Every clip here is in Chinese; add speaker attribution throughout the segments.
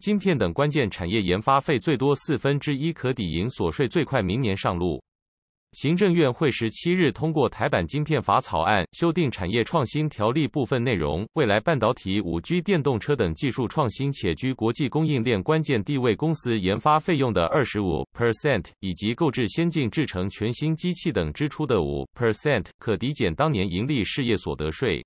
Speaker 1: 晶片等关键产业研发费最多四分之一可抵盈所税，最快明年上路。行政院会十七日通过台版晶片法草案，修订产业创新条例部分内容。未来半导体、五 G、电动车等技术创新且居国际供应链关键地位公司，研发费用的二十五 percent 以及购置先进制成全新机器等支出的五 percent 可抵减当年盈利事业所得税。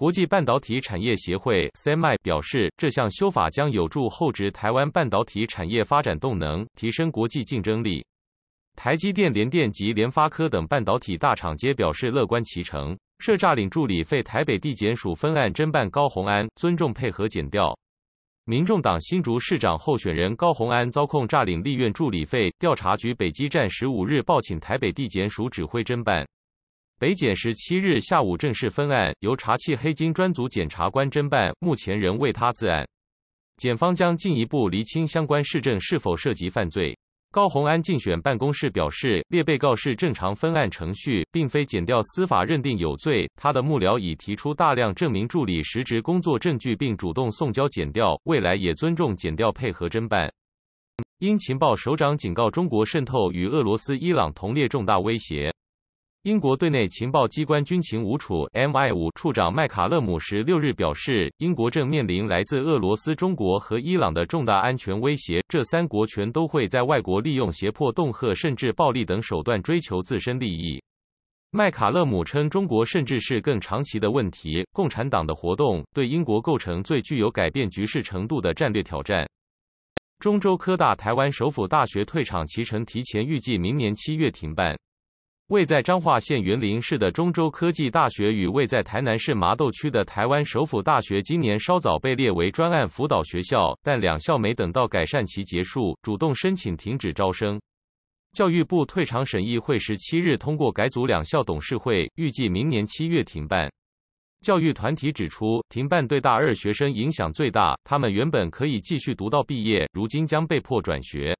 Speaker 1: 国际半导体产业协会 （SEMI） 表示，这项修法将有助后植台湾半导体产业发展动能，提升国际竞争力。台积电、联电及联发科等半导体大厂皆表示乐观其成。涉诈领助理费，台北地检署分案侦办高鸿安，尊重配合减调。民众党新竹市长候选人高鸿安遭控诈领利润助理费，调查局北基站十五日报请台北地检署指挥侦办。北检十七日下午正式分案，由查气黑金专组检察官侦办，目前仍为他自案。检方将进一步厘清相关市政是否涉及犯罪。高洪安竞选办公室表示，列被告是正常分案程序，并非减掉司法认定有罪。他的幕僚已提出大量证明助理实职工作证据，并主动送交减掉，未来也尊重减调配合侦办。因情报首长警告中国渗透与俄罗斯、伊朗同列重大威胁。英国对内情报机关军情五处 （MI5） 处长麦卡勒姆十六日表示，英国正面临来自俄罗斯、中国和伊朗的重大安全威胁。这三国全都会在外国利用胁迫、恫吓甚至暴力等手段追求自身利益。麦卡勒姆称，中国甚至是更长期的问题，共产党的活动对英国构成最具有改变局势程度的战略挑战。中州科大、台湾首府大学退场，其成提前预计明年七月停办。位在彰化县云林市的中州科技大学与位在台南市麻豆区的台湾首府大学，今年稍早被列为专案辅导学校，但两校没等到改善期结束，主动申请停止招生。教育部退场审议会十七日通过改组两校董事会，预计明年七月停办。教育团体指出，停办对大二学生影响最大，他们原本可以继续读到毕业，如今将被迫转学。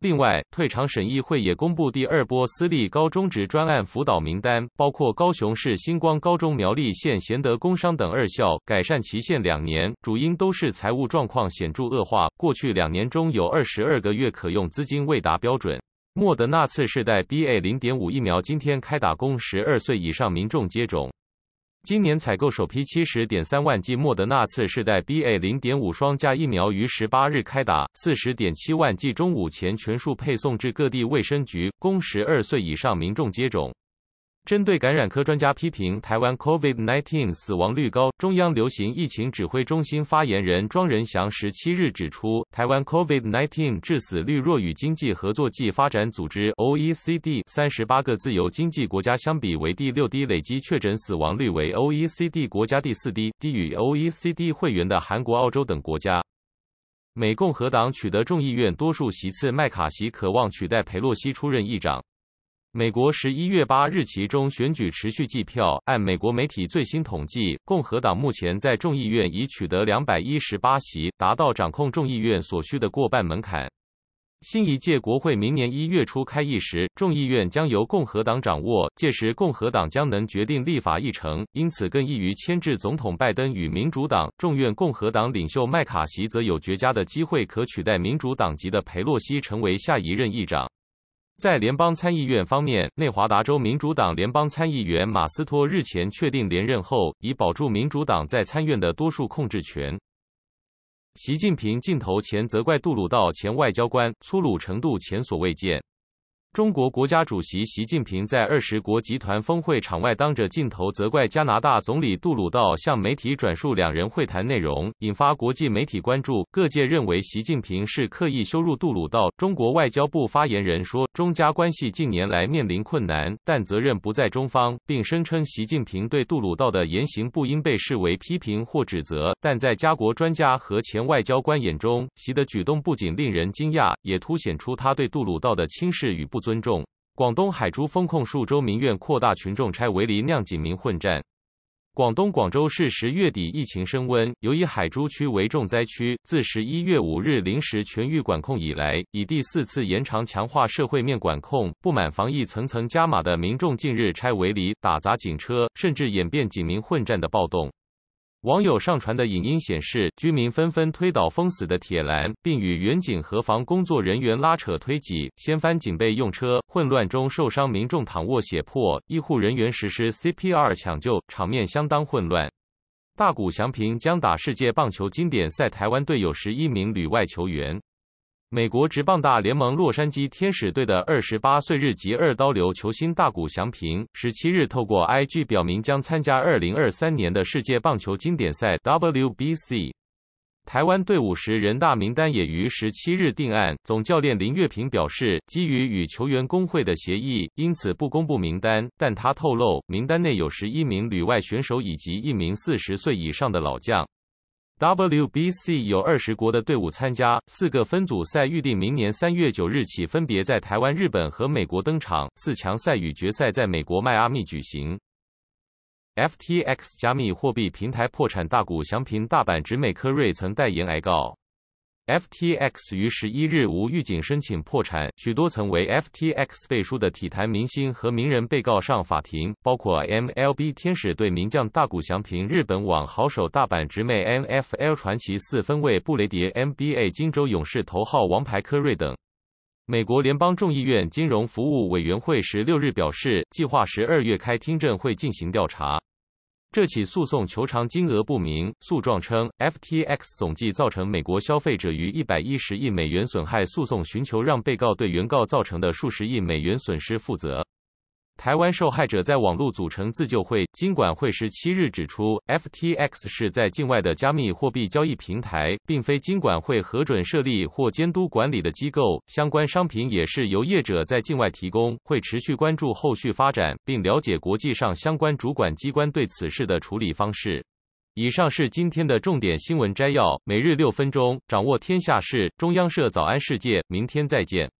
Speaker 1: 另外，退场审议会也公布第二波私立高中职专案辅导名单，包括高雄市星光高中、苗栗县贤德工商等二校，改善期限两年，主因都是财务状况显著恶化，过去两年中有二十二个月可用资金未达标准。莫德纳次世代 BA 零点五疫苗今天开打，工十二岁以上民众接种。今年采购首批七十点三万剂莫德纳次世代 B A 零点五双价疫苗，于十八日开打；四十点七万剂中午前全数配送至各地卫生局，供十二岁以上民众接种。针对感染科专家批评台湾 COVID-19 死亡率高，中央流行疫情指挥中心发言人庄仁祥十七日指出，台湾 COVID-19 致死率若与经济合作暨发展组织 OECD 三十八个自由经济国家相比为第六低，累积确诊死亡率为 OECD 国家第四低，低于 OECD 会员的韩国、澳洲等国家。美共和党取得众议院多数席次，麦卡锡渴望取代佩洛西出任议长。美国十一月八日其中选举持续计票，按美国媒体最新统计，共和党目前在众议院已取得两百一十八席，达到掌控众议院所需的过半门槛。新一届国会明年一月初开议时，众议院将由共和党掌握，届时共和党将能决定立法议程，因此更易于牵制总统拜登。与民主党众院共和党领袖麦卡锡则有绝佳的机会，可取代民主党籍的佩洛西成为下一任议长。在联邦参议院方面，内华达州民主党联邦参议员马斯托日前确定连任后，以保住民主党在参院的多数控制权。习近平镜头前责怪杜鲁道前外交官粗鲁程度前所未见。中国国家主席习近平在二十国集团峰会场外当着镜头责怪加拿大总理杜鲁道，向媒体转述两人会谈内容，引发国际媒体关注。各界认为习近平是刻意羞辱杜鲁道。中国外交部发言人说，中加关系近年来面临困难，但责任不在中方，并声称习近平对杜鲁道的言行不应被视为批评或指责。但在加国专家和前外交官眼中，习的举动不仅令人惊讶，也凸显出他对杜鲁道的轻视与不。尊重广东海珠风控数周，民怨扩大，群众拆围篱酿警民混战。广东广州市十月底疫情升温，由于海珠区为重灾区，自十一月五日临时全域管控以来，已第四次延长强化社会面管控，不满防疫层层加码的民众近日拆围篱打砸警车，甚至演变警民混战的暴动。网友上传的影音显示，居民纷纷推倒封死的铁栏，并与远景河防工作人员拉扯推挤，掀翻警备用车，混乱中受伤民众躺卧血泊，医护人员实施 CPR 抢救，场面相当混乱。大谷翔平将打世界棒球经典赛，台湾队有十一名旅外球员。美国职棒大联盟洛杉矶天使队的二十八岁日籍二刀流球星大谷翔平，十七日透过 IG 表明将参加二零二三年的世界棒球经典赛 （WBC）。台湾队伍十人大名单也于十七日定案。总教练林月平表示，基于与球员工会的协议，因此不公布名单。但他透露，名单内有十一名旅外选手以及一名四十岁以上的老将。WBC 有二十国的队伍参加，四个分组赛预定明年三月九日起分别在台湾、日本和美国登场，四强赛与决赛在美国迈阿密举行。FTX 加密货币平台破产，大股祥平、大阪直美、科瑞曾代言挨告。FTX 于十一日无预警申请破产，许多曾为 FTX 背书的体坛明星和名人被告上法庭，包括 MLB 天使队名将大谷翔平、日本网好手大阪直美、NFL 传奇四分卫布雷迪、NBA 金州勇士头号王牌科瑞等。美国联邦众议院金融服务委员会十六日表示，计划十二月开听证会进行调查。这起诉讼求偿金额不明。诉状称，FTX 总计造成美国消费者逾110亿美元损害，诉讼寻求让被告对原告造成的数十亿美元损失负责。台湾受害者在网络组成自救会，金管会十七日指出，FTX 是在境外的加密货币交易平台，并非金管会核准设立或监督管理的机构。相关商品也是由业者在境外提供，会持续关注后续发展，并了解国际上相关主管机关对此事的处理方式。以上是今天的重点新闻摘要，每日六分钟，掌握天下事。中央社早安世界，明天再见。